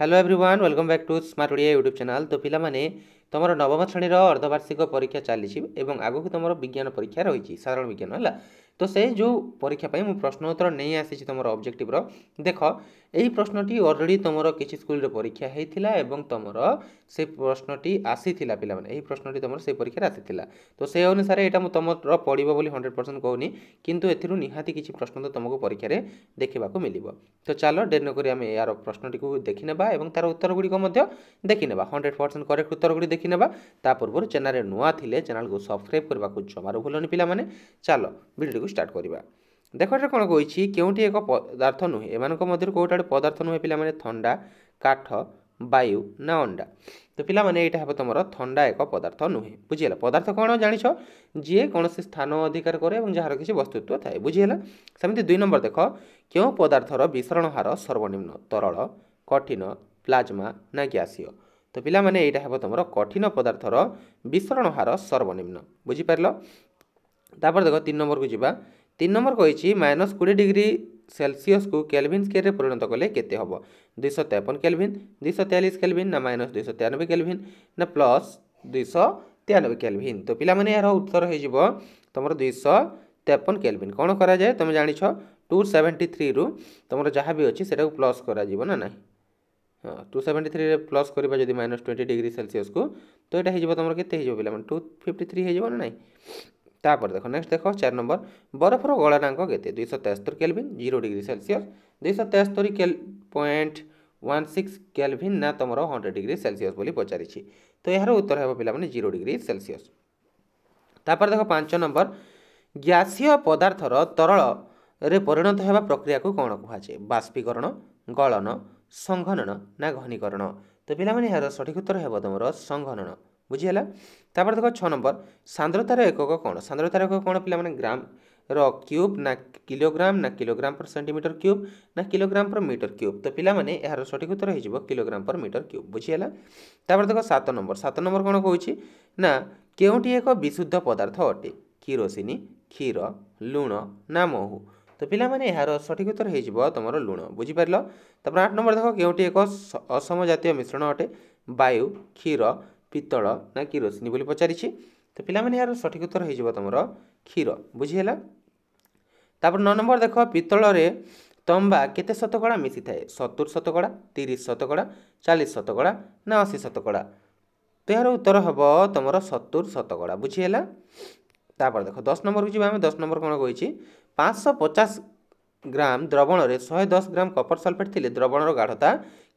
hello everyone welcome back to smart Odia YouTube channel ତ ପିଲାମାନେ ତୁମର ନବମ ଶ୍ରେଣୀର ଅର୍ଦ୍ଧବାର୍ଷିକ ପରୀକ୍ଷା ଚାଲିଛି ଏବଂ ଆଗକୁ ତୁମର ବିଜ୍ଞାନ ପରୀକ୍ଷା ରହିଛି ସାଧାରଣ ବିଜ୍ଞାନ ହେଲା ତ ସେ ଯେଉଁ ପରୀକ୍ଷା ପାଇଁ ମୁଁ ପ୍ରଶ୍ନ ଉତ୍ତର ନେଇ ଆସିଛି ତୁମର ଅବଜେକ୍ଟିଭ୍ର ଦେଖ এই প্রশ্নটি অলরেডি তোমার কিছু স্কুলের পরীক্ষা হয়েছিল এবং তোমার সে প্রশ্নটি আসি পিলা মানে এই প্রশ্নটি তোমার সেই পরীক্ষায় আসি তো সেই অনুসারে এটা তোমার পড়ব বলে হন্ড্রেড পরসেন্ট কৌনি কিন্তু এর নিহতি কিছু প্রশ্ন তো তোমাকে পরীক্ষায় দেখা মিলব তো চালো ডে নকরি আমি এর প্রশ্নটি দেখি নেবা এবং তার উত্তরগুড়ি দেখি নেবা হন্ড্রেড পরসেন্ট করেক্ট উত্তরগুড়ি দেখি নেবা তা পূর্ব চ্যানেল নূয়া লে চ্যানেল সবসক্রাইব করা জমার ভুলনি পিলা মানে চালো ভিডিওটি স্টার্ট করা ଦେଖ କ'ଣ କହିଛି କେଉଁଠି ଏକ ପଦାର୍ଥ ନୁହେଁ ଏମାନଙ୍କ ମଧ୍ୟରୁ କେଉଁଟା ଗୋଟେ ପଦାର୍ଥ ନୁହେଁ ପିଲାମାନେ ଥଣ୍ଡା କାଠ ବାୟୁ ନା ଅଣ୍ଡା ତ ପିଲାମାନେ ଏଇଟା ହେବ ତୁମର ଥଣ୍ଡା ଏକ ପଦାର୍ଥ ନୁହେଁ ବୁଝିହେଲା ପଦାର୍ଥ କ'ଣ ଜାଣିଛ ଯିଏ କୌଣସି ସ୍ଥାନ ଅଧିକାର କରେ ଏବଂ ଯାହାର କିଛି ବସ୍ତୁତ୍ୱ ଥାଏ ବୁଝିହେଲା ସେମିତି ଦୁଇ ନମ୍ବର ଦେଖ କେଉଁ ପଦାର୍ଥର ବିସରଣ ହାର ସର୍ବନିମ୍ନ ତରଳ କଠିନ ପ୍ଲାଜମା ନା ଗ୍ୟାସୀୟ ତ ପିଲାମାନେ ଏଇଟା ହେବ ତୁମର କଠିନ ପଦାର୍ଥର ବିସରଣ ହାର ସର୍ବନିମ୍ନ ବୁଝିପାରିଲ ତାପରେ ଦେଖ ତିନି ନମ୍ବରକୁ ଯିବା তিন নম্বর কী মাইনস কোড়ি ডিগ্রি সেলসিয়সক কেলভিন স্কেলে পরিণত কলে কেতে হব দুইশ তেপন কেলভিন দুইশ তেয়াল্লিশ কেলভিন না মাইনস দুইশ তেয়ানবে কেলভিন না প্লস দুইশ তেয়ানবে কেলভিন তো পিলামানে এর উত্তর হয়ে যাব তোমার দুইশ তেপন কেলভিন কোণ করা যায় তুমি জাণিছ টু সেভেন্টি থ্রি রু তোমার যা বি অছি সেটা প্লস করা যাব না না हाँ टू सेवेन्टी थ्री प्लस करवा जब माइनस ट्वेंटी डिग्री सेलसीयस को तो यहाँ होमर के टू फिफ्टी थ्री हो ना ତାପରେ ଦେଖ ନେକ୍ସଟ ଦେଖ ଚାରି ନମ୍ବର ବରଫର ଗଳନାଙ୍କ କେତେ ଦୁଇଶହ ତେସ୍ତରି କେଲଭିନ୍ ଜିରୋ ଡିଗ୍ରୀ ସେଲସିୟସ୍ ଦୁଇଶହ ତେସ୍ତରି K point one six kelvin ନା ତୁମର ହଣ୍ଡ୍ରେଡ଼ ଡିଗ୍ରୀ ସେଲସିୟସ୍ ବୋଲି ପଚାରିଛି ତ ଏହାର ଉତ୍ତର ହେବ ପିଲାମାନେ ଜିରୋ ଡିଗ୍ରୀ ସେଲସିୟସ୍ ତାପରେ ଦେଖ ପାଞ୍ଚ ନମ୍ବର ଗ୍ୟାସୀୟ ପଦାର୍ଥର ତରଳରେ ପରିଣତ ହେବା ପ୍ରକ୍ରିୟାକୁ କ'ଣ କୁହାଯାଏ ବାଷ୍ପୀକରଣ ଗଳନ ସଂଘନନ ନା ଘନୀକରଣ ତ ପିଲାମାନେ ଏହାର ସଠିକ ଉତ୍ତର ହେବ ତୁମର ସଂଘନନ ବୁଝିହେଲା ତାପରେ ଦେଖ ଛଅ ନମ୍ବର ସାନ୍ଦ୍ରତାର ଏକକ କ'ଣ ସାନ୍ଦ୍ରତାର ଏକକ କ'ଣ ପିଲାମାନେ ଗ୍ରାମର କ୍ୟୁବ୍ ନା କିଲୋଗ୍ରାମ ନା କିଲୋଗ୍ରାମ ପର ସେଣ୍ଟିମିଟର କ୍ୟୁବ୍ ନା କିଲୋଗ୍ରାମ ପର ମିଟର କ୍ୟୁବ୍ ତ ପିଲାମାନେ ଏହାର ସଠିକ ଉତ୍ତର ହେଇଯିବ କିଲୋଗ୍ରାମ ପର ମିଟର କ୍ୟୁବ୍ ବୁଝିହେଲା ତାପରେ ଦେଖ ସାତ ନମ୍ବର ସାତ ନମ୍ବର କ'ଣ କହୁଛି ନା କେଉଁଠି ଏକ ବିଶୁଦ୍ଧ ପଦାର୍ଥ ଅଟେ କିରୋସିନି କ୍ଷୀର ଲୁଣ ନା ମହୁ ତ ପିଲାମାନେ ଏହାର ସଠିକ୍ ଉତ୍ତର ହେଇଯିବ ତୁମର ଲୁଣ ବୁଝିପାରିଲ ତାପରେ ଆଠ ନମ୍ବର ଦେଖ କେଉଁଠି ଏକ ଅସମ ଜାତୀୟ ମିଶ୍ରଣ ଅଟେ ବାୟୁ କ୍ଷୀର ପିତ୍ତଳ ନା କିରୋସିନି ବୋଲି ପଚାରିଛି ତ ପିଲାମାନେ ଏହାର ସଠିକ ଉତ୍ତର ହୋଇଯିବ ତୁମର କ୍ଷୀର ବୁଝିହେଲା ତାପରେ ନଅ ନମ୍ବର ଦେଖ ପିତ୍ତଳରେ ତମ୍ବା କେତେ ଶତକଡ଼ା ମିଶିଥାଏ ସତୁରି ଶତକଡ଼ା ତିରିଶ ଶତକଡ଼ା ଚାଳିଶ ଶତକଡ଼ା ନା ଅଶୀ ଶତକଡ଼ା ତ ଏହାର ଉତ୍ତର ହେବ ତୁମର ସତୁରି ଶତକଡ଼ା ବୁଝିହେଲା ତାପରେ ଦେଖ ଦଶ ନମ୍ବରକୁ ଯିବା ଆମେ ଦଶ ନମ୍ବର କ'ଣ କହିଛି ପାଞ୍ଚଶହ ପଚାଶ ଗ୍ରାମ ଦ୍ରବଣରେ ଶହେ ଦଶ ଗ୍ରାମ କପର ସଲଫେଟ୍ ଥିଲେ ଦ୍ରବଣର ଗାଢ଼ତା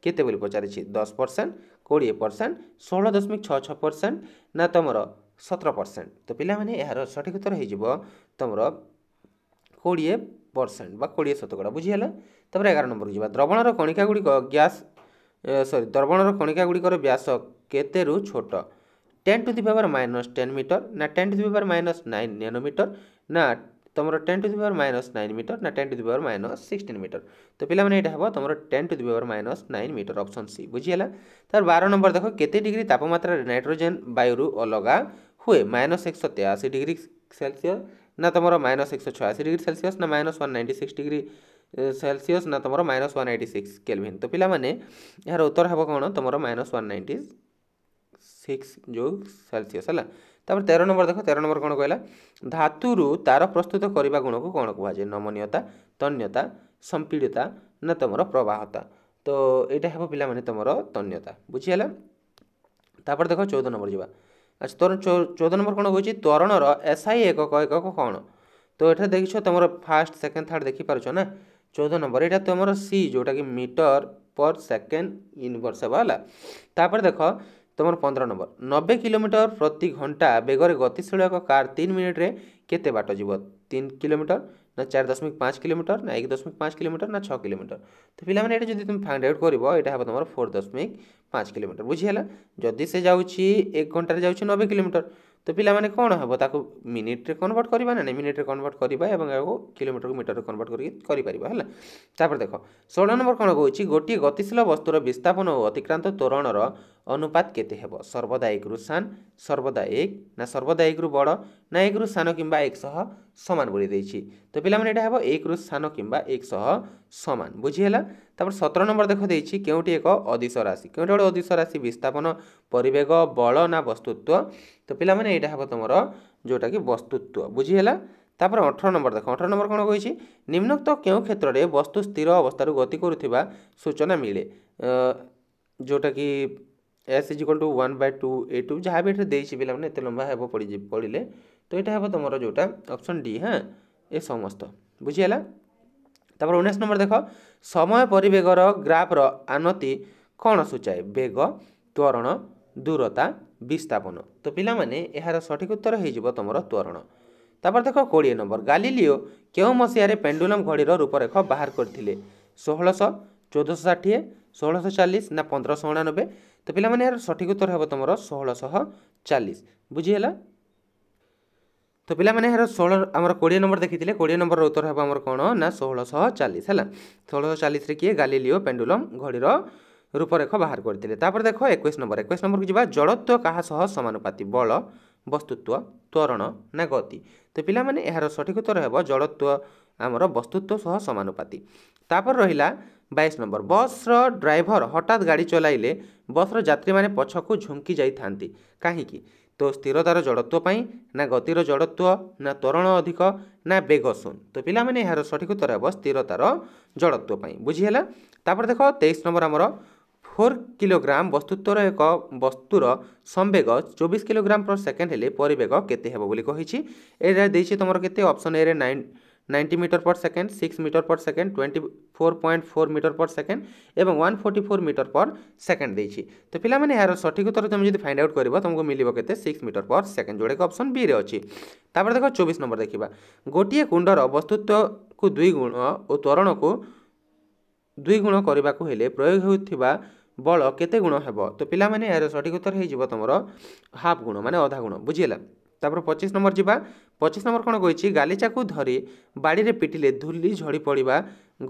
କେତେ ବୋଲି ପଚାରିଛି ଦଶ ପରସେଣ୍ଟ କୋଡ଼ିଏ ପରସେଣ୍ଟ ଷୋହଳ ଦଶମିକ ଛଅ ଛଅ ପରସେଣ୍ଟ ନା ତୁମର ସତର ପରସେଣ୍ଟ ତ ପିଲାମାନେ ଏହାର ସଠିକ୍ ଉତ୍ତର ହୋଇଯିବ ତୁମର କୋଡ଼ିଏ ପରସେଣ୍ଟ ବା କୋଡ଼ିଏ ଶତକଡ଼ା ବୁଝିହେଲା ତାପରେ ଏଗାର ନମ୍ବରକୁ ଯିବା ଦ୍ରବଣର କଣିକା ଗୁଡ଼ିକ ଗ୍ୟାସ୍ ସରି ଦ୍ରବଣର କଣିକା ଗୁଡ଼ିକର ବ୍ୟାସ କେତେରୁ ଛୋଟ ten to the power minus ten metre ନା ten to the power minus nine nanometre ନା तुम ten to the power minus nine metre ना ten to the power minus sixteen metre तो पाने ये तुम ten to the power minus nine metre option C बुझीगला तार बार नंबर देख के डिग्री तापम्रा नाइट्रोजेन वायु अलग हुए माइनस एक सौ तेयाशी डिग्री सेलसीयस ना तुम माइनस एक सौ छयाशी डिग्री सेलसीयस ना minus one ninety six degree celsius ना तुम minus one eighty six kelvin तो पाने यार उत्तर हम कौन तुम माइनस वन नाइंटी सिक्स जो सेलसीयस है ତାପରେ ତେର ନମ୍ବର ଦେଖ ତେର ନମ୍ବର କ'ଣ କହିଲା ଧାତୁରୁ ତାର ପ୍ରସ୍ତୁତ କରିବା ଗୁଣକୁ କ'ଣ କୁହାଯାଏ ନମନୀୟତା ତନ୍ୟତା ସମ୍ପିଡ଼ତା ନା ତୁମର ପ୍ରବାହତା ତ ଏଇଟା ହେବ ପିଲାମାନେ ତୁମର ତନ୍ୟତା ବୁଝିହେଲା ତାପରେ ଦେଖ ଚଉଦ ନମ୍ବର ଯିବା ଆଚ୍ଛା ତୋର ଚଉଦ ନମ୍ବର କ'ଣ କହୁଛି ତ୍ୱରଣର ଏସ୍ ଆଇ ଏକକ ଏକକ କ'ଣ ତ ଏଠାରେ ଦେଖିଛ ତୁମର ଫାର୍ଷ୍ଟ ସେକେଣ୍ଡ ଥାର୍ଡ଼ ଦେଖିପାରୁଛ ନା ଚଉଦ ନମ୍ବର ଏଇଟା ତୁମର ସି ଯେଉଁଟାକି ମିଟର ପର୍ ସେକେଣ୍ଡ ୟୁନିଭର୍ସ ହେବ ହେଲା ତାପରେ ଦେଖ ତୁମର ପନ୍ଦର ନମ୍ବର ନବେ କିଲୋମିଟର ପ୍ରତି ଘଣ୍ଟା ବେଗରେ ଗତିଶୀଳ ଏକ କାର୍ ତିନି ମିନିଟ୍ରେ କେତେ ବାଟ ଯିବ ତିନି କିଲୋମିଟର ନା ଚାରି ଦଶମିକ ପାଞ୍ଚ କିଲୋମିଟର ନା ଏକ ଦଶମିକ ପାଞ୍ଚ କିଲୋମିଟର ନା ଛଅ କିଲୋମିଟର ତ ପିଲାମାନେ ଏଇଟା ଯଦି ତୁମେ ଫାଇଣ୍ଡ ଆଉଟ୍ କରିବ ଏଇଟା ହେବ ତୁମର ଫୋର୍ ଦଶମିକ ପାଞ୍ଚ କିଲୋମିଟର ବୁଝିହେଲା ଯଦି ସେ ଯାଉଛି ଏକ ଘଣ୍ଟାରେ ଯାଉଛି ନବେ କିଲୋମିଟର ତ ପିଲାମାନେ କ'ଣ ହେବ ତାକୁ ମିନିଟ୍ରେ କନଭର୍ଟ କରିବା ନା ନାହିଁ ମିନିଟ୍ରେ କନଭର୍ଟ କରିବା ଏବଂ ଏହାକୁ କିଲୋମିଟରକୁ ମିଟରରେ କନଭର୍ଟ କରିକି କରିପାରିବା ହେଲା ତାପରେ ଦେଖ ଷୋହଳ ନମ୍ବର କ'ଣ କହୁଛି ଗୋଟିଏ ଗତିଶୀଳ ବସ୍ତୁର ବିସ୍ଥାପନ ଓ ଅତିକ୍ରାନ୍ତ ତୋରଣର অনুপাত কেতে ହେବ ସର୍ବଦା ଏକରୁ ସାନ ସର୍ବଦା ଏକ ନା ସର୍ବଦା ଏକରୁ ବଡ଼ ନା ଏକରୁ ସାନ କିମ୍ବା ଏକ ଶହ ସମାନ ବୋଲି ଦେଇଛି ତ ପିଲାମାନେ ଏଇଟା ହେବ ଏକରୁ ସାନ କିମ୍ବା ଏକ ଶହ ସମାନ ବୁଝିହେଲା ତାପରେ ସତର ନମ୍ବର ଦେଖ ଦେଇଛି କେଉଁଠି ଏକ ଅଦିଶ ରାଶି କେଉଁଠି ଗୋଟେ ଅଦିଶ ରାଶି ବିସ୍ଥାପନ ପରିବେଗ ବଳ ନା ବସ୍ତୁତ୍ୱ ତ ପିଲାମାନେ ଏଇଟା ହେବ ତୁମର ଯେଉଁଟାକି ବସ୍ତୁତ୍ୱ ବୁଝିହେଲା ତାପରେ ଅଠର ନମ୍ବର ଦେଖ ଅଠର ନମ୍ବର କ'ଣ କହିଛି ନିମ୍ନୋକ୍ତ କେଉଁ କ୍ଷେତ୍ରରେ ବସ୍ତୁ ସ୍ଥିର ଅବସ୍ଥାରୁ ଗତି କରୁଥିବା ସୂଚନା ମିଳେ ଯେଉଁଟାକି S is equal to one by two a two ଯାହା ବି ଏଠାରେ ଦେଇଛି ପିଲାମାନେ ଏତେ ଲମ୍ବା ହେବ ପଡ଼ିଲେ ତ ଏଇଟା ହେବ ତୁମର ଯେଉଁଟା ଅପସନ୍ ଡି ହଁ ଏ ସମସ୍ତ ବୁଝିହେଲା ତାପରେ ଉଣେଇଶ ନମ୍ବର ଦେଖ ସମୟ ପରିବେଗର ଗ୍ରାଫର ଆନତି କ'ଣ ସୂଚାଏ ବେଗ ତ୍ୱରଣ ଦୂରତା ବିସ୍ଥାପନ ତ ପିଲାମାନେ ଏହାର ସଠିକ୍ ଉତ୍ତର ହୋଇଯିବ ତୁମର ତ୍ୱରଣ ତାପରେ ଦେଖ କୋଡ଼ିଏ ନମ୍ବର ଗାଲିଲିଓ କେଉଁ ମସିହାରେ ପେଣ୍ଡୁଲମ୍ ଘଡ଼ିର ରୂପରେଖ ବାହାର କରିଥିଲେ ଷୋହଳଶହ ଚଉଦଶହ ଷାଠିଏ ଷୋହଳଶହ ଚାଳିଶ ନା ପନ୍ଦରଶହ ଅଣାନବେ ତ ପିଲାମାନେ ଏହାର ସଠିକ ଉତ୍ତର ହେବ ତୁମର ଷୋହଳଶହ ଚାଳିଶ ବୁଝିହେଲା ତ ପିଲାମାନେ ଏହାର ଷୋହଳ ଆମର କୋଡ଼ିଏ ନମ୍ବର ଦେଖିଥିଲେ କୋଡ଼ିଏ ନମ୍ବରର ଉତ୍ତର ହେବ ଆମର କ'ଣ ନା ଷୋହଳଶହ ଚାଳିଶ ହେଲା ଷୋହଳଶହ ଚାଳିଶରେ କିଏ ଗାଲିଲିଓ ପେଣ୍ଡୁଲମ୍ ଘଡ଼ିର ରୂପରେଖ ବାହାର କରିଥିଲେ ତାପରେ ଦେଖ ଏକୋଇଶ ନମ୍ବର ଏକୋଇଶ ନମ୍ବରକୁ ଯିବା ଜଳତ୍ୱ କାହା ସହ ସମାନୁପାତି ବଳ ବସ୍ତୁତ୍ୱ ତ୍ୱରଣ ନା ଗତି ତ ପିଲାମାନେ ଏହାର ସଠିକ ଉତ୍ତର ହେବ ଜଳତ୍ୱ ଆମର ବସ୍ତୁତ୍ୱ ସହ ସମାନୁପାତି ତାପରେ ରହିଲା বাইশ নম্বর বস্র ড্রাইভর হঠাৎ গাড়ি চলাইলে বস্র মানে পছকু ঝুঁকি ଯାଇଥାନ୍ତି କାହିଁକି ତ ସ୍ଥିରତାର ଜଡ଼ତ୍ୱ ପାଇଁ ନା ଗତିର ଜଡ଼ତ୍ୱ ନା ତରଣ ଅଧିକ ନା ବେଗ ଶୂନ ତ ପିଲାମାନେ ଏହାର ସଠିକ୍ ଉତ୍ତର ହେବ ସ୍ଥିରତାର ଜଡ଼ତ୍ୱ ପାଇଁ ବୁଝିହେଲା ତାପରେ দেখ তেইশ নম্বর আমার ফোর কিলোগ্রাম বস্তুত্বর এক বস্তুর সম্বেগ চব্বিশ কিলোগ্রাম পর সেকেন্ড হলে পরিবেগ কেতে হব বলে কেছি এটা দিয়েছি তোমার কেতে option A nine ninety metre per second six metre per second twenty four point four metre per second এবং one forty four metre per second দিয়েছি তো পিলামানে এর সঠিক উত্তর তুমি যদি ফাইন্ড আউট করব তোমাকে মিলিব কেতে সিক্স মিটার পর সেকেন্ড যোটাকি অপসন বি রে অছি তাপরে দেখ চবিশ নম্বর দেখিবা গোটিয়ে কুণ্ডর বস্তুত্বକୁ ଦୁଇ ଗୁଣ ଓ ତ୍ୱରଣକୁ ଦୁଇ ଗୁଣ କରିବାକୁ ହେଲେ ପ୍ରୟୋଗ ହେଉଥିବା ବଳ କେତେ ଗୁଣ ହେବ ତ ପିଲାମାନେ ଏହାର ସଠିକ ଉତ୍ତର ହୋଇଯିବ ତୁମର ହାଫ୍ ଗୁଣ ମାନେ ଅଧା ଗୁଣ ବୁଝିହେଲା তারপর পঁচিশ নম্বর যা পঁচিশ নম্বর কোণ কী গালিচাকু ধরে বাড়িরে পিটিলে ধূলি ঝড়ি পড়া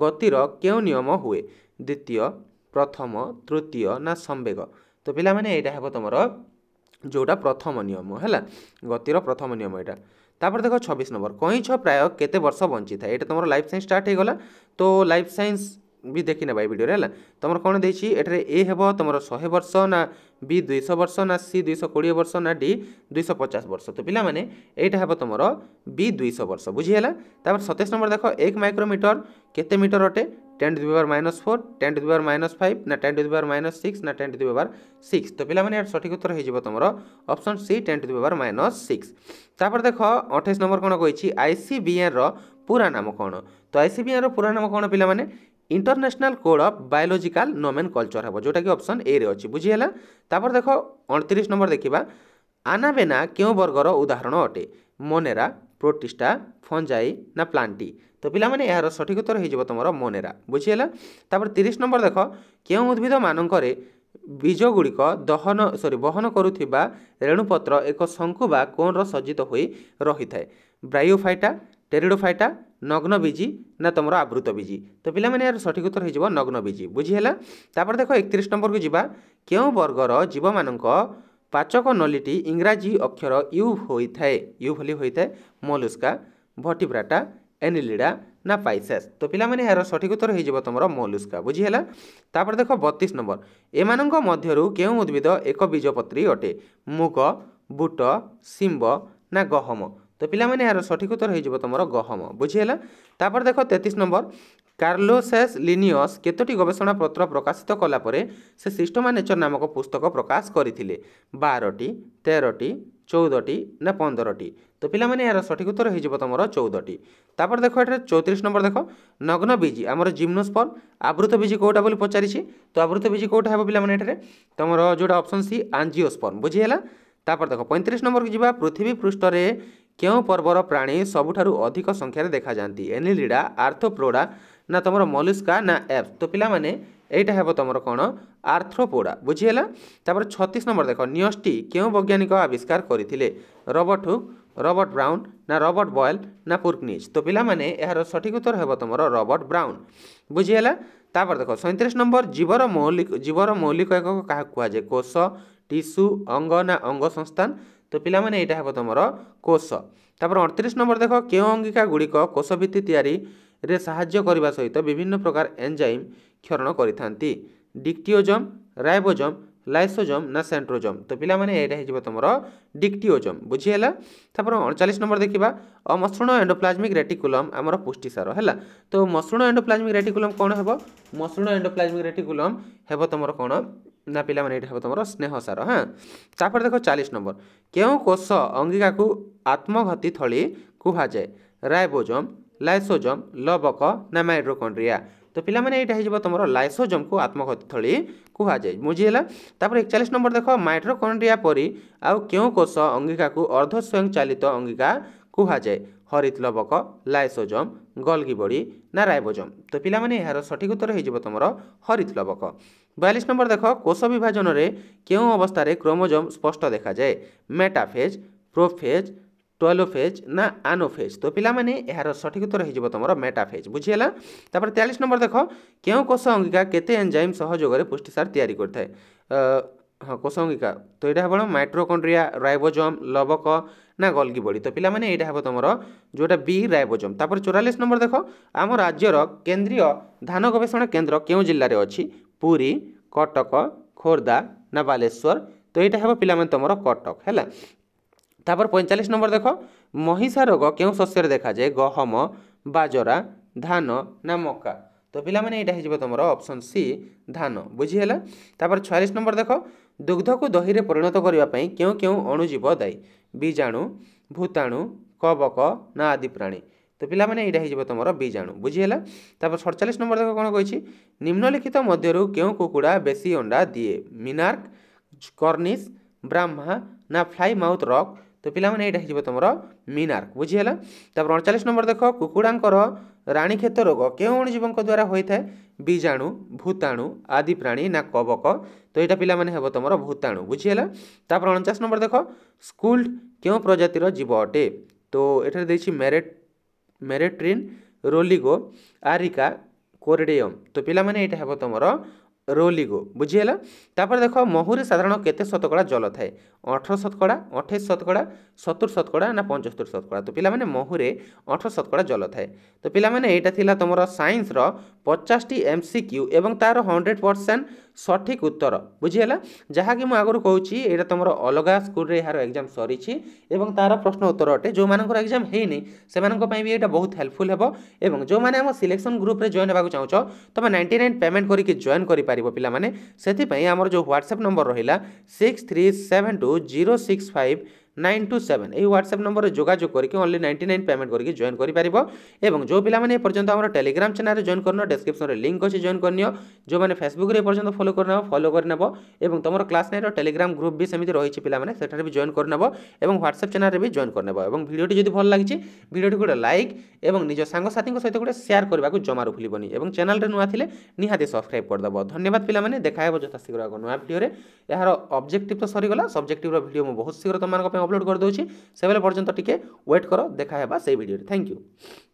গতির কেউ নিয়ম হুয়ে দ্বিতীয় প্রথম তৃতীয় না সম্বেগ তো পিলামানে এইটা হব তোমার ଯେଉଁଟା ପ୍ରଥମ ନିୟମ ହେଲା ଗତିର ପ୍ରଥମ ନିୟମ ଏଇଟା ତାପରେ ଦେଖ ଛବିଶ ନମ୍ବର କଇଁଛ ପ୍ରାୟ କେତେ ବର୍ଷ ବଞ୍ଚିଥାଏ ଏଇଟା ତମର ଲାଇଫ୍ ସାଇନ୍ସ ଷ୍ଟାର୍ଟ ହେଇଗଲା ତ ଲାଇଫ୍ ସାଇନ୍ସ ବି ଦେଖିନେବା ଏଇ ଭିଡ଼ିଓରେ ହେଲା ତମର କ'ଣ ଦେଇଛି ଏଠାରେ ଏ ହେବ ତମର ଶହେ ବର୍ଷ ନା বি দুইশ বর্ষ না সি দুইশ কোড়িয়ে বর্ষ না ডি দুইশ পচাশ বর্ষ তো পিলামানে এইটা হব তোমার বি দুইশ বর্ষ বুঝিগলা তারপর সতেশ নম্বর দেখ এক মাইক্রোমিটর কেতে মিটর অটে ten to the power minus four ten to the power minus five না ten to the power minus six না ten to the power six তো পিলামানে এর সঠিক উত্তর হয়ে যাব তোমার option C ten to the power minus six তারপর দেখ অঠাইশ নম্বর কোণ কইছি আইসিবিএন র পুরা নাম কোণ তো আইসিবিএন র পুরা নাম কোণ পিলামানে international code of biological nomenclature হব যেটা কি অপশন এ রে অছি বুঝিগলা তারপর দেখো অণতিরিশ নম্বর দেখিবা আনাবেনা কেউ বর্গর উদাহরণ অটে মনেরা প্রোটিস্টা ফঞ্জাই না প্লান্টি তো পিলা মানে এর সঠিক উত্তর হয়ে যাব তোমার মনেরা বুঝি বুঝিগলা তারপর 30 নম্বর দেখো কেউ উদ্ভিদ মানকরে বীজগুড়িক দহন সরি বহন করুথিবা রেণুপত্র এক শঙ্কু বা কোণর সজ্জিত হয়ে রহিথায় ব্রাইওফাইটা টেরিডোফাইটা নগ্ন বীজি না তোমার আবৃত বীজি তো পিলামানে এর সঠিক উত্তর হয়ে যাব নগ্ন বীজি বুঝিলা তারপরে দেখো একত্রিশ নম্বরক যা কেউ বর্গর জীবমানক পাচক নলীটি ইংরাজী অক্ষর ইউ হয়ে ইউ ভলি হয়ে মলুস্কা ভটিভ্রাটা এনিলিডা না পাইসাস তো পিলামানে এর সঠিক উত্তর হয়ে যাব তোমার মলুস্কা বুঝিলা তারপরে দেখ বতিশ নম্বর এমানক মধ্যর কেউ উদ্ভিদ এক বীজপত্রী অটে মুগ বুট সিম্ব না গহম তো ପିଲାମାନେ ଏହାର ସଠିକ ଉତ୍ତର ହୋଇଯିବ ତୁମର ଗହମ ବୁଝିହେଲା ତାପରେ ଦେଖ ତେତିଶ ନମ୍ବର କାର୍ଲୋସେସ୍ ଲିନିୟସ୍ କେତୋଟି ଗବେଷଣା ପତ୍ର ପ୍ରକାଶିତ କଲା ପରେ ସେ ସିଷ୍ଟମାନେଚର୍ ନାମକ ପୁସ୍ତକ ପ୍ରକାଶ କରିଥିଲେ ବାରଟି ତେରଟି ଚଉଦଟି ନା ପନ୍ଦରଟି তো পিলামানে এর সঠিক উত্তর হয়ে যাব তোমার চৌদটি তারপর দেখো এটার চৌত্রিশ নম্বর দেখো নগ্ন বীজ আমার জিমনোস্পর আবৃত বীজ কোটা বলে পচারিছি তো আবৃত বীজ কোটা হব পিলামানে এটার তোমার যেটা অপশন সি আঞ্জিওস্পর্ম বুঝি হল তারপর দেখো পঁয়ত্রিশ নম্বরকে যা পৃথিবী পৃষ্ঠরে କେଉଁ ପର୍ବର ପ୍ରାଣୀ ସବୁଠାରୁ ଅଧିକ ସଂଖ୍ୟାରେ ଦେଖାଯାଆନ୍ତି ଏନିଲିଡ଼ା ଆର୍ଥୋପ୍ରୋଡ଼ା ନା ତୁମର ମଲୁସ୍କା ନା ଏପ୍ସ ତ ପିଲାମାନେ ଏଇଟା ହେବ ତୁମର କ'ଣ ଆର୍ଥ୍ରୋପୋଡ଼ା ବୁଝିହେଲା ତାପରେ ଛତିଶ ନମ୍ବର ଦେଖ ନିଅଷ୍ଟି କେଉଁ ବୈଜ୍ଞାନିକ ଆବିଷ୍କାର କରିଥିଲେ ରବର୍ଟ ହୁକ୍ ରବର୍ଟ ବ୍ରାଉନ୍ ନା ରବର୍ଟ ବଏଲ୍ ନା ପୁର୍କନିଜ୍ ତ ପିଲାମାନେ ଏହାର ସଠିକ୍ ଉତ୍ତର ହେବ ତୁମର ରବର୍ଟ ବ୍ରାଉନ୍ ବୁଝିହେଲା ତାପରେ ଦେଖ ସଇଁତିରିଶ ନମ୍ବର ଜୀବର ମୌଳିକ ଜୀବର ମୌଳିକ ଏକକ କାହାକୁ କୁହାଯାଏ କୋଷ ଟିସୁ ଅଙ୍ଗ ନା ଅଙ୍ଗ ସଂସ୍ଥାନ তো ପିଲାମାନେ ଏଇଟା ହେବ ତୁମର କୋଷ ତାପରେ ଅଠତିରିଶ ନମ୍ବର ଦେଖ କେଉଁ ଅଙ୍ଗିକା ଗୁଡ଼ିକ କୋଷ ଭିତ୍ତି ତିଆରିରେ ସାହାଯ୍ୟ କରିବା ସହିତ ବିଭିନ୍ନ ପ୍ରକାର ଏନ୍ଜାଇମ୍ କ୍ଷରଣ କରିଥାନ୍ତି ଡିକ୍ଟିଓଜମ୍ ରାଇବୋଜମ୍ ଲାଇସୋଜମ୍ ନା ସେଣ୍ଟ୍ରୋଜମ୍ ତ ପିଲାମାନେ ଏଇଟା ହେଇଯିବ ତୁମର ଡିକ୍ଟିଓଜମ୍ ବୁଝିହେଲା ତାପରେ ଅଣଚାଳିଶ ନମ୍ବର ଦେଖିବା ଅମସୃଣ ଏଣ୍ଡୋପ୍ଲାଜମିକ୍ ରେଟିକୁଲମ୍ ଆମର ପୁଷ୍ଟିସାର ହେଲା ତ ମସୃଣ ଏଣ୍ଡୋପ୍ଲାଜମିକ୍ ରେଟିକୁଲମ୍ କ'ଣ ହେବ ମସୃଣ ଏଣ୍ଡୋପ୍ଲାଜମିକ୍ ରେଟିକୁଲମ୍ ହେବ ତୁମର କ'ଣ ନା ପିଲାମାନେ ଏଇଟା ହେବ ତୁମର ସ୍ନେହ ସାର ହଁ ତାପରେ ଦେଖ ଚାଳିଶ ନମ୍ବର କେଉଁ କୋଷ ଅଙ୍ଗିକାକୁ ଆତ୍ମଘାତୀ ଥଳି କୁହାଯାଏ ରାଇବୋଜମ୍ ଲାଇସୋଜମ୍ ଲବକ ନା ମାଇଡ୍ରୋକଣ୍ଡ୍ରିଆ ତ ପିଲାମାନେ ଏଇଟା ହେଇଯିବ ତୁମର ଲାଇସୋଜମ୍କୁ ଆତ୍ମଘାତୀ ଥଳି କୁହାଯାଏ ବୁଝିହେଲା ତାପରେ ଏକଚାଳିଶ ନମ୍ବର ଦେଖ ମାଇଟ୍ରୋକଣ୍ଡ୍ରିଆ ପରି ଆଉ କେଉଁ କୋଷ ଅଙ୍ଗିକାକୁ ଅର୍ଦ୍ଧ ସ୍ୱୟଂଚାଳିତ ଅଙ୍ଗିକା କୁହାଯାଏ হরিতলবক ଲାଇସୋଜମ୍ ଗଲଗି ବଡ଼ି ନା ରାଇବୋଜମ୍ ତ ପିଲାମାନେ ଏହାର ସଠିକ୍ ଉତ୍ତର ହୋଇଯିବ ତୁମର ହରିତଲବକ ବୟାଳିଶ ନମ୍ବର ଦେଖ କୋଷ ବିଭାଜନରେ କେଉଁ ଅବସ୍ଥାରେ କ୍ରୋମୋଜୋମ୍ ସ୍ପଷ୍ଟ ଦେଖାଯାଏ ମେଟାଫେଜ୍ ପ୍ରୋଫେଜ୍ ଟୋଲୋଫେଜ୍ ନା ଆନୋଫେଜ୍ ତ ପିଲାମାନେ ଏହାର ସଠିକ୍ ଉତ୍ତର ହୋଇଯିବ ତୁମର ମେଟାଫେଜ୍ ବୁଝିହେଲା ତାପରେ ତେୟାଳିଶ ନମ୍ବର ଦେଖ କେଉଁ କୋଷ ଅଙ୍ଗିକା କେତେ ଏନ୍ଜାଇମ୍ ସହଯୋଗରେ ପୁଷ୍ଟିସାର ତିଆରି କରିଥାଏ ହଁ କୋଷ ଅଙ୍ଗିକା ତ ଏଇଟା ହେବ ମାଇଟ୍ରୋକଣ୍ଡ୍ରିଆ ରାଇବୋଜମ୍ ଲବକ ନା ଗଲ୍ଗି ବଡ଼ି ତ ପିଲାମାନେ ଏଇଟା ହେବ ତୁମର ଯେଉଁଟା ବି ରାଇବୋଜମ୍ ତାପରେ ଚଉରାଳିଶ ନମ୍ବର ଦେଖ ଆମ ରାଜ୍ୟର କେନ୍ଦ୍ରୀୟ ଧାନ ଗବେଷଣା କେନ୍ଦ୍ର କେଉଁ ଜିଲ୍ଲାରେ ଅଛି ପୁରୀ କଟକ ଖୋର୍ଦ୍ଧା ନା ବାଲେଶ୍ୱର ତ ଏଇଟା ହେବ ପିଲାମାନେ ତୁମର କଟକ ହେଲା ତାପରେ ପଇଁଚାଳିଶ ନମ୍ବର ଦେଖ ମହିଷା ରୋଗ କେଉଁ ଶସ୍ୟରେ ଦେଖାଯାଏ ଗହମ ବାଜରା ଧାନ ନା ମକା ତ ପିଲାମାନେ ଏଇଟା ହେଇଯିବ ତୁମର ଅପସନ୍ ସି ଧାନ ବୁଝିହେଲା ତାପରେ ଛୟାଳିଶ ନମ୍ବର ଦେଖ ଦୁଗ୍ଧକୁ ଦହିରେ ପରିଣତ କରିବା ପାଇଁ କେଉଁ କେଉଁ ଅଣୁଜୀବ ଦାୟୀ ବୀଜାଣୁ ଭୂତାଣୁ କବକ ନା ଆଦି ପ୍ରାଣୀ ତ ପିଲାମାନେ ଏଇଟା ହେଇଯିବ ତୁମର ବୀଜାଣୁ ବୁଝିହେଲା ତାପରେ ସଡ଼ଚାଳିଶ ନମ୍ବର ଦେଖ କ'ଣ କହିଛି ନିମ୍ନଲିଖିତ ମଧ୍ୟରୁ କେଉଁ କୁକୁଡ଼ା ବେଶୀ ଅଣ୍ଡା ଦିଏ ମିନାର୍କ କର୍ନିସ୍ ବ୍ରାହ୍ମା ନା ଫ୍ଲାଇ ମାଉଥ୍ ରକ୍ ତ ପିଲାମାନେ ଏଇଟା ହେଇଯିବ ତୁମର ମିନାର୍କ ବୁଝିହେଲା ତାପରେ ଅଣଚାଳିଶ ନମ୍ବର ଦେଖ କୁକୁଡ଼ାଙ୍କର ରାଣୀକ୍ଷେତ ରୋଗ କେଉଁ ଅଣୁଜୀବଙ୍କ ଦ୍ୱାରା ହୋଇଥାଏ বীজাণু ভূতাণু আদি প্রাণী না কবক তো এটা পিলা মানে হব তোমার ভূতাণু বুঝিগেলা তারপর অনচাশ নম্বর দেখ স্কুল কেউ প্রজাতির জীব অটে তো এটার দিয়েছি ম্যারেট ম্যারেট্রিন রোলিগো আরিকা কোরিডিয়ম তো পিলা মানে এটা হব তোমার রোলিগো বুঝিগেলা তাপরে দেখ মহুরে সাধারণ কেতে শতকড়া জল থাকে অঠর শতকড়া অঠেশ শতকড়া সতুর শতকড়া না পঞ্চস্তর শতকড়া তো পিলামানে মহুরে অঠর শতকড়া জল থাকে তো পিলামানে এইটা লা তোমার সাইন্সর পচাশটি এমসিকিউ এবং তার হন্ড্রেড পরসেন্ট সঠিক উত্তর বুঝিগলা যাকে মু আগর কৌছি এটা তোমার অলগা স্কুলরে এর এক্সাম সরিছি এবং তার প্রশ্ন উত্তর অটে যে এক্সাম হয়নি সে এটা বহুত হেল্পফুল হব এবং যে আমার সিলেকশন গ্রুপে জয়েন হওয়া চাহুছ তুমি নাইন্টি নাইন পেমেন্ট করি জয়েন করে পার পিলামানে সেই আমার যে হোয়াটসঅ্যাপ নম্বর রহিলা six three seven two zero six five nine two seven এই হোয়াটসঅ্যাপ নম্বরে যোগাযোগ করিকি অনলি নাইন্টি নাইন পেমেন্ট করিকি জয়েন করিপার এবং যে পিলামানে এ পর্যন্ত আমার টেলিগ্রাম চ্যানেল জয়েন করনিও ডেসক্রিপশনরে লিঙ্ক অছি জয়েন করনিও যে ফেসবুকরে এ পর্যন্ত ফলো করে নেব ফলো করে নেব এবং তোমার ক্লাস নাইনর টেলিগ্রাম গ্রুপ বি সেমি রয়েছে পিলামানে সেটার বি জয়েন করে নেব এবং হোয়াটসঅ্যাপ চ্যানেলরে বি জয়েন করে নেব এবং ভিডিওটি যদি ভাল লাগিছে ভিডিওটি গোটে লাইক এবং নিজ সাংসাথীঙ্ সহ গোটে সেয়ার করা জমারু ভুলবনি এবং চ্যানেলরে নূয়া লে নিহতি সবসক্রাইব করেদেব ধন্যবাদ পিলামানে দেখা হব যথা শীঘ্র এক নূয়া ভিডিওরে এর অবজেক্টিভ তো সরিগলা সবজেক্টিভর ভিডিও মু বহুত শীঘ্র তোমার ଅପଲୋଡ଼ କରିଦେଉଛି ସେବେଳେ ପର୍ଯ୍ୟନ୍ତ ଟିକେ ୱେଟ୍ କର ଦେଖା ହେବା ସେଇ ଭିଡ଼ିଓରେ ଥ୍ୟାଙ୍କ ୟୁ